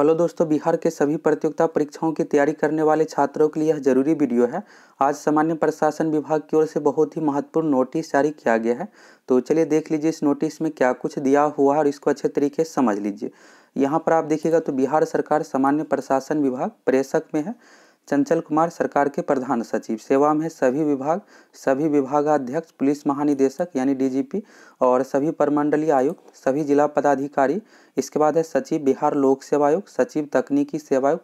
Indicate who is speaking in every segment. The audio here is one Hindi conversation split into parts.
Speaker 1: हेलो दोस्तों बिहार के सभी प्रतियोगिता परीक्षाओं की तैयारी करने वाले छात्रों के लिए यह जरूरी वीडियो है आज सामान्य प्रशासन विभाग की ओर से बहुत ही महत्वपूर्ण नोटिस जारी किया गया है तो चलिए देख लीजिए इस नोटिस में क्या कुछ दिया हुआ है और इसको अच्छे तरीके से समझ लीजिए यहाँ पर आप देखिएगा तो बिहार सरकार सामान्य प्रशासन विभाग प्रेषक में है चंचल कुमार सरकार के प्रधान सचिव सेवा में सभी विभाग सभी विभागाध्यक्ष पुलिस महानिदेशक यानी डीजीपी और सभी परमंडलीय आयुक्त सभी जिला पदाधिकारी इसके बाद है सचिव बिहार लोक सेवा आयोग सचिव तकनीकी सेवा आयोग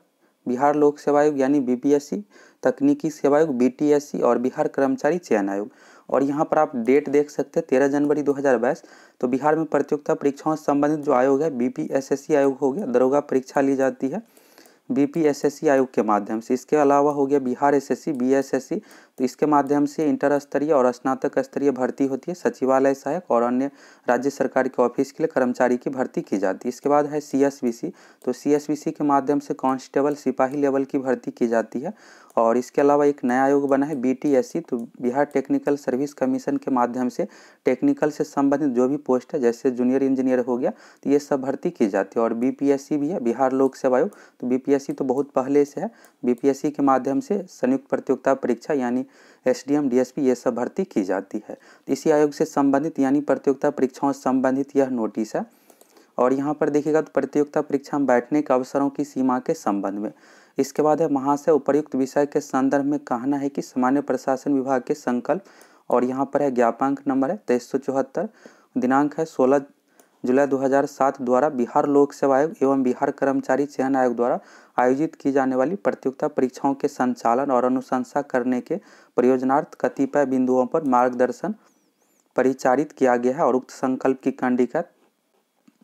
Speaker 1: बिहार लोक सेवा आयोग यानी बीपीएससी तकनीकी सेवा आयोग बीटीएससी और बिहार कर्मचारी चयन आयोग और यहाँ पर आप डेट देख सकते हैं तेरह जनवरी 2022 तो बिहार में प्रतियोगिता परीक्षाओं से संबंधित जो आयोग है बीपीएसएससी आयोग हो गया दरोगा परीक्षा ली जाती है बीपीएसएससी आयोग के माध्यम से इसके अलावा हो गया बिहार एसएससी बीएसएससी तो इसके माध्यम से इंटर स्तरीय और स्नातक स्तरीय भर्ती होती है सचिवालय सहायक और अन्य राज्य सरकार के ऑफिस के लिए कर्मचारी की भर्ती की जाती है इसके बाद है सीएसबीसी तो सीएसबीसी के माध्यम से कांस्टेबल सिपाही लेवल की भर्ती की जाती है और इसके अलावा एक नया आयोग बना है बी तो बिहार टेक्निकल सर्विस कमीशन के माध्यम से टेक्निकल से संबंधित जो भी पोस्ट है जैसे जूनियर इंजीनियर हो गया तो ये सब भर्ती की जाती है और बी भी है बिहार लोक सेवा आयोग तो बी बीपीएससी तो बहुत पहले से है बीपीएससी के माध्यम से संयुक्त प्रतियोगिता परीक्षा यानी एसडीएम डीएसपी ये सब भर्ती की जाती है तो इसी आयोग से संबंधित यानी प्रतियोगिता परीक्षाओं से संबंधित यह नोटिस है और यहाँ पर देखिएगा तो प्रतियोगिता परीक्षा में बैठने के अवसरों की सीमा के संबंध में इसके बाद है महाशय उपर्युक्त विषय के संदर्भ में कहना है कि सामान्य प्रशासन विभाग के संकल्प और यहाँ पर है ज्ञापांक नंबर है तेईस दिनांक है सोलह जुलाई 2007 द्वारा बिहार लोक सेवा आयोग एवं बिहार कर्मचारी चयन आयोग द्वारा आयोजित की जाने वाली प्रतियोगिता परीक्षाओं के संचालन और अनुशंसा करने के प्रयोजनार्थ कतिपय बिंदुओं पर मार्गदर्शन परिचारित किया गया है और उक्त संकल्प की कंडिका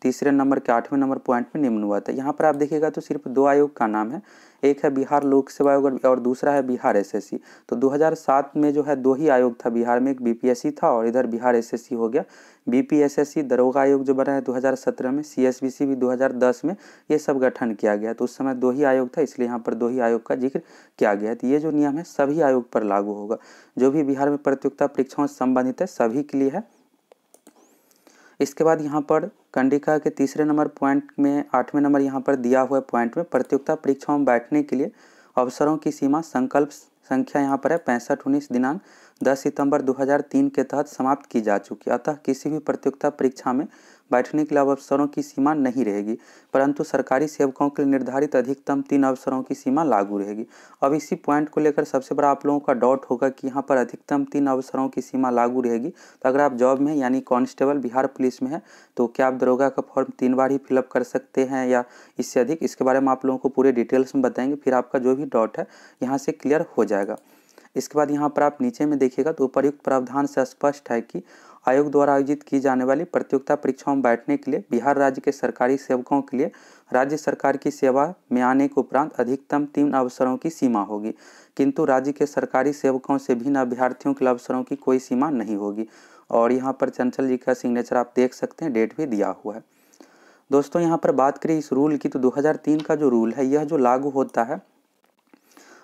Speaker 1: तीसरे नंबर के आठवें नंबर पॉइंट में निम्न हुआ था यहाँ पर आप देखिएगा तो सिर्फ दो आयोग का नाम है एक है बिहार लोक सेवा आयोग और दूसरा है बिहार एसएससी तो 2007 में जो है दो ही आयोग था बिहार में एक बीपीएससी था और इधर बिहार एसएससी हो गया बीपीएसएससी दरोगा आयोग जो बना है 2017 में सीएसबीसी भी 2010 में ये सब गठन किया गया तो उस समय दो ही आयोग था इसलिए यहाँ पर दो ही आयोग का जिक्र किया गया तो ये जो नियम है सभी आयोग पर लागू होगा जो भी बिहार में प्रतियोगिता परीक्षाओं से संबंधित है सभी के लिए है इसके बाद यहाँ पर कंडिका के तीसरे नंबर पॉइंट में आठवें नंबर यहाँ पर दिया हुआ पॉइंट में प्रतियोगिता परीक्षाओं में बैठने के लिए अवसरों की सीमा संकल्प संख्या यहाँ पर है पैंसठ उन्नीस दिनांक 10 सितंबर 2003 के तहत समाप्त की जा चुकी है अतः किसी भी प्रतियोगिता परीक्षा में बैठने के लिए अवसरों की सीमा नहीं रहेगी परंतु सरकारी सेवकों के लिए निर्धारित अधिकतम तीन अवसरों की सीमा लागू रहेगी अब इसी पॉइंट को लेकर सबसे बड़ा आप लोगों का डाउट होगा कि यहाँ पर अधिकतम तीन अवसरों की सीमा लागू रहेगी तो अगर आप जॉब में यानी कॉन्स्टेबल बिहार पुलिस में है तो क्या आप दरोगा का फॉर्म तीन बार ही फिलअप कर सकते हैं या इससे अधिक इसके बारे में आप लोगों को पूरे डिटेल्स में बताएंगे फिर आपका जो भी डाउट है यहाँ से क्लियर हो जाएगा इसके बाद यहाँ पर आप नीचे में देखिएगा तो उपरयुक्त प्रावधान से स्पष्ट है कि आयोग द्वारा आयोजित की जाने वाली प्रतियोगिता परीक्षाओं में बैठने के लिए बिहार राज्य के सरकारी सेवकों के लिए राज्य सरकार की सेवा में आने के उपरांत अधिकतम तीन अवसरों की सीमा होगी किंतु राज्य के सरकारी सेवकों से भिन्न अभ्यर्थियों के अवसरों की कोई सीमा नहीं होगी और यहाँ पर चंचल जी का सिग्नेचर आप देख सकते हैं डेट भी दिया हुआ है दोस्तों यहाँ पर बात करें इस रूल की तो 2003 का जो रूल है यह जो लागू होता है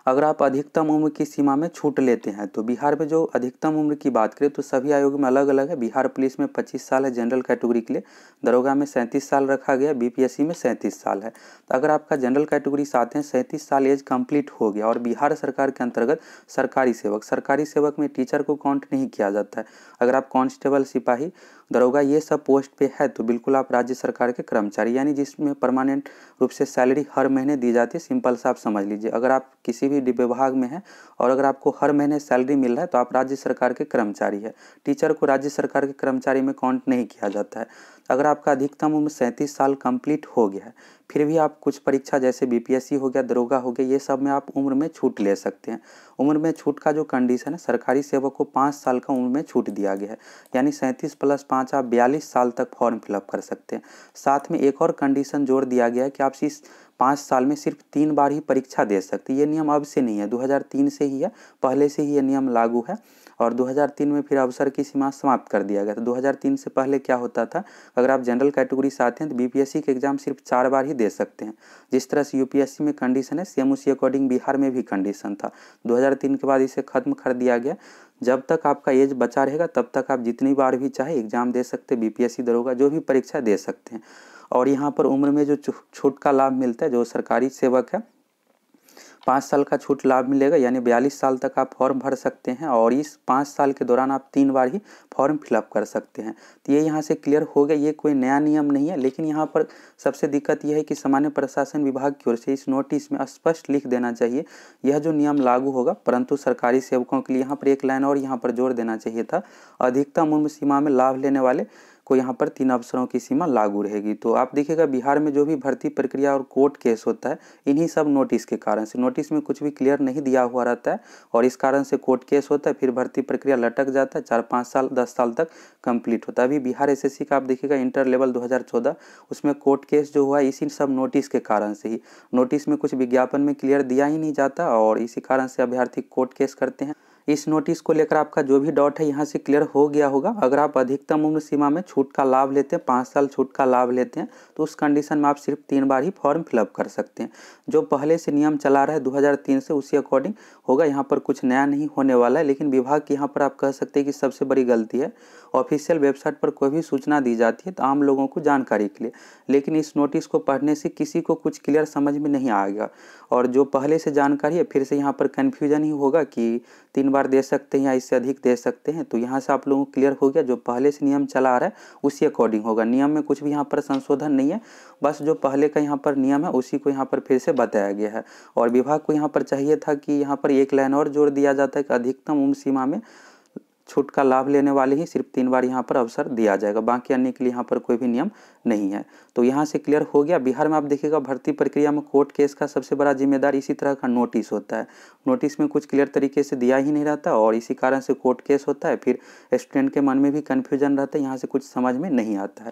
Speaker 1: अगर आप अधिकतम उम्र की सीमा में छूट लेते हैं तो बिहार में जो अधिकतम उम्र की बात करें तो सभी आयोग में अलग अलग है बिहार पुलिस में 25 साल है जनरल कैटेगरी के लिए दरोगा में सैंतीस साल रखा गया बीपीएससी में सैंतीस साल है तो अगर आपका जनरल कैटेगरी साथ हैं सैंतीस साल एज कंप्लीट हो गया और बिहार सरकार के अंतर्गत सरकारी सेवक सरकारी सेवक में टीचर को काउंट नहीं किया जाता है अगर आप कॉन्स्टेबल सिपाही दरोगा ये सब पोस्ट पे है तो बिल्कुल आप राज्य सरकार के कर्मचारी यानी जिसमें परमानेंट रूप से सैलरी हर महीने दी जाती है सिंपल सा आप समझ लीजिए अगर आप किसी किसी भी विभाग में है और अगर आपको हर महीने सैलरी मिल रहा है तो आप राज्य सरकार के कर्मचारी है टीचर को राज्य सरकार के कर्मचारी में काउंट नहीं किया जाता है अगर आपका अधिकतम उम्र सैंतीस साल कंप्लीट हो गया है फिर भी आप कुछ परीक्षा जैसे बीपीएससी हो गया दरोगा हो गया ये सब में आप उम्र में छूट ले सकते हैं उम्र में छूट का जो कंडीशन है सरकारी सेवक को पाँच साल का उम्र में छूट दिया गया है यानी सैंतीस प्लस पाँच आप बयालीस साल तक फॉर्म फिलअप कर सकते हैं साथ में एक और कंडीशन जोड़ दिया गया है कि आप इस पाँच साल में सिर्फ तीन बार ही परीक्षा दे सकती ये नियम अब से नहीं है 2003 से ही है पहले से ही ये नियम लागू है और 2003 में फिर अवसर की सीमा समाप्त कर दिया गया था 2003 से पहले क्या होता था अगर आप जनरल कैटेगरी से आते हैं तो बीपीएससी के एग्जाम सिर्फ चार बार ही दे सकते हैं जिस तरह से यूपीएससी में कंडीशन है सेम उसी अकॉर्डिंग बिहार में भी कंडीशन था 2003 के बाद इसे खत्म कर दिया गया जब तक आपका एज बचा रहेगा तब तक आप जितनी बार भी चाहे एग्जाम दे सकते बीपीएससी दरोगा जो भी परीक्षा दे सकते हैं और यहाँ पर उम्र में जो छूट का लाभ मिलता है जो सरकारी सेवक है पाँच साल का छूट लाभ मिलेगा यानी बयालीस साल तक आप फॉर्म भर सकते हैं और इस पाँच साल के दौरान आप तीन बार ही फॉर्म फिलअप कर सकते हैं तो ये यहाँ से क्लियर हो गया ये कोई नया नियम नहीं है लेकिन यहाँ पर सबसे दिक्कत यह है कि सामान्य प्रशासन विभाग की ओर से इस नोटिस में स्पष्ट लिख देना चाहिए यह जो नियम लागू होगा परंतु सरकारी सेवकों के लिए यहाँ पर एक लाइन और यहाँ पर जोर देना चाहिए था अधिकतम उम्र सीमा में लाभ लेने वाले को यहाँ पर तीन अवसरों की सीमा लागू रहेगी तो आप देखिएगा बिहार में जो भी भर्ती प्रक्रिया और कोर्ट केस होता है इन्हीं सब नोटिस के कारण से नोटिस में कुछ भी क्लियर नहीं दिया हुआ रहता है और इस कारण से कोर्ट केस होता है फिर भर्ती प्रक्रिया लटक जाता है चार पाँच साल दस साल तक कंप्लीट होता है अभी बिहार एस का आप देखिएगा इंटर लेवल दो उसमें कोर्ट केस जो हुआ इसी सब नोटिस के कारण से ही नोटिस में कुछ विज्ञापन में क्लियर दिया ही नहीं जाता और इसी कारण से अभ्यर्थी कोर्ट केस करते हैं इस नोटिस को लेकर आपका जो भी डाउट है यहाँ से क्लियर हो गया होगा अगर आप अधिकतम उम्र सीमा में छूट का लाभ लेते हैं पाँच साल छूट का लाभ लेते हैं तो उस कंडीशन में आप सिर्फ तीन बार ही फॉर्म फिलअप कर सकते हैं जो पहले से नियम चला रहा है 2003 से उसी अकॉर्डिंग होगा यहाँ पर कुछ नया नहीं होने वाला है लेकिन विभाग की यहाँ पर आप कह सकते हैं कि सबसे बड़ी गलती है ऑफिशियल वेबसाइट पर कोई भी सूचना दी जाती है तो आम लोगों को जानकारी के लिए लेकिन इस नोटिस को पढ़ने से किसी को कुछ क्लियर समझ में नहीं आएगा और जो पहले से जानकारी है फिर से यहाँ पर कन्फ्यूजन ही होगा कि तीन बार दे सकते हैं या इससे अधिक दे सकते हैं तो यहाँ से आप लोगों को क्लियर हो गया जो पहले से नियम चला आ रहा है उसी अकॉर्डिंग होगा नियम में कुछ भी यहाँ पर संशोधन नहीं है बस जो पहले का यहाँ पर नियम है उसी को यहाँ पर फिर से बताया गया है और विभाग को यहाँ पर चाहिए था कि यहाँ पर एक लाइन और जोड़ दिया जाता है कि अधिकतम उम्र सीमा में छूट का लाभ लेने वाले ही सिर्फ तीन बार यहाँ पर अवसर दिया जाएगा बाकी अन्य के लिए यहाँ पर कोई भी नियम नहीं है तो यहाँ से क्लियर हो गया बिहार में आप देखिएगा भर्ती प्रक्रिया में कोर्ट केस का सबसे बड़ा जिम्मेदार इसी तरह का नोटिस होता है नोटिस में कुछ क्लियर तरीके से दिया ही नहीं रहता और इसी कारण से कोर्ट केस होता है फिर स्टूडेंट के मन में भी कन्फ्यूजन रहता है यहाँ से कुछ समझ में नहीं आता है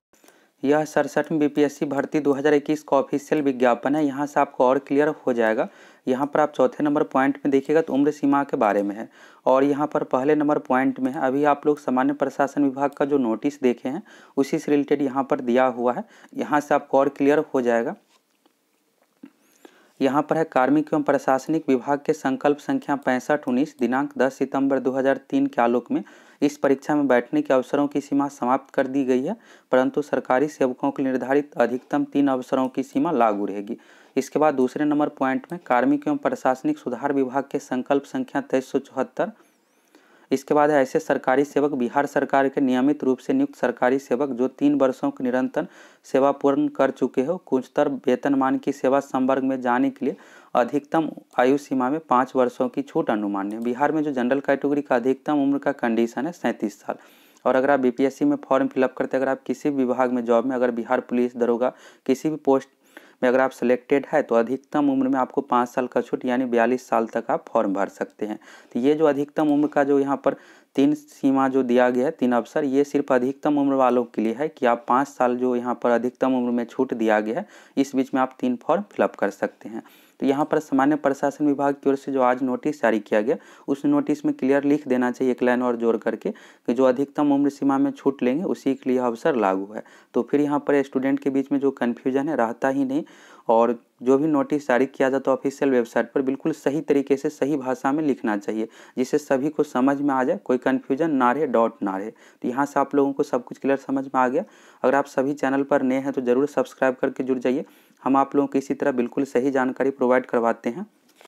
Speaker 1: यह सड़सठवीं बीपीएससी भर्ती 2021 का ऑफिशियल विज्ञापन है यहाँ से आपको और क्लियर हो जाएगा यहाँ पर आप चौथे नंबर पॉइंट में देखिएगा तो उम्र सीमा के बारे में है और यहाँ पर पहले नंबर पॉइंट में है अभी आप लोग सामान्य प्रशासन विभाग का जो नोटिस देखे हैं उसी से रिलेटेड यहाँ पर दिया हुआ है यहाँ से आपको और क्लियर हो जाएगा यहाँ पर है कार्मिक एवं प्रशासनिक विभाग के संकल्प संख्या पैंसठ उन्नीस दिनांक दो हजार तीन के आलोक में इस परीक्षा में बैठने के अवसरों की सीमा समाप्त कर दी गई है परंतु सरकारी सेवकों के निर्धारित अधिकतम तीन अवसरों की सीमा लागू रहेगी इसके बाद दूसरे नंबर पॉइंट में कार्मिक एवं प्रशासनिक सुधार विभाग के संकल्प संख्या तेईस सौ चौहत्तर इसके बाद है ऐसे सरकारी सेवक बिहार सरकार के नियमित रूप से नियुक्त सरकारी सेवक जो तीन वर्षों की निरंतर सेवा पूर्ण कर चुके हो कुछतर वेतनमान की सेवा संवर्ग में जाने के लिए अधिकतम आयु सीमा में पाँच वर्षों की छूट अनुमान्य है बिहार में जो जनरल कैटेगरी का अधिकतम उम्र का कंडीशन है सैंतीस साल और अगर आप बीपीएससी में फॉर्म फिलअप करते अगर आप किसी भी विभाग में जॉब में अगर बिहार पुलिस दरोगा किसी भी पोस्ट में अगर आप सिलेक्टेड है तो अधिकतम उम्र में आपको पाँच साल का छूट यानी बयालीस साल तक आप फॉर्म भर सकते हैं तो ये जो अधिकतम उम्र का जो यहाँ पर तीन सीमा जो दिया गया है तीन अवसर ये सिर्फ अधिकतम उम्र वालों के लिए है कि आप पाँच साल जो यहाँ पर अधिकतम उम्र में छूट दिया गया है इस बीच में आप तीन फॉर्म फिलअप कर सकते हैं तो यहाँ पर सामान्य प्रशासन विभाग की ओर से जो आज नोटिस जारी किया गया उस नोटिस में क्लियर लिख देना चाहिए एक लाइन और जोड़ करके कि जो अधिकतम उम्र सीमा में छूट लेंगे उसी के लिए अवसर लागू है तो फिर यहाँ पर स्टूडेंट के बीच में जो कन्फ्यूजन है रहता ही नहीं और जो भी नोटिस जारी किया जाता है ऑफिशियल वेबसाइट पर बिल्कुल सही तरीके से सही भाषा में लिखना चाहिए जिससे सभी को समझ में आ जाए कोई कन्फ्यूजन ना रहे डॉट ना रहे तो यहाँ से आप लोगों को सब कुछ क्लियर समझ में आ गया अगर आप सभी चैनल पर नए हैं तो ज़रूर सब्सक्राइब करके जुड़ जाइए हम आप लोगों को इसी तरह बिल्कुल सही जानकारी प्रोवाइड करवाते हैं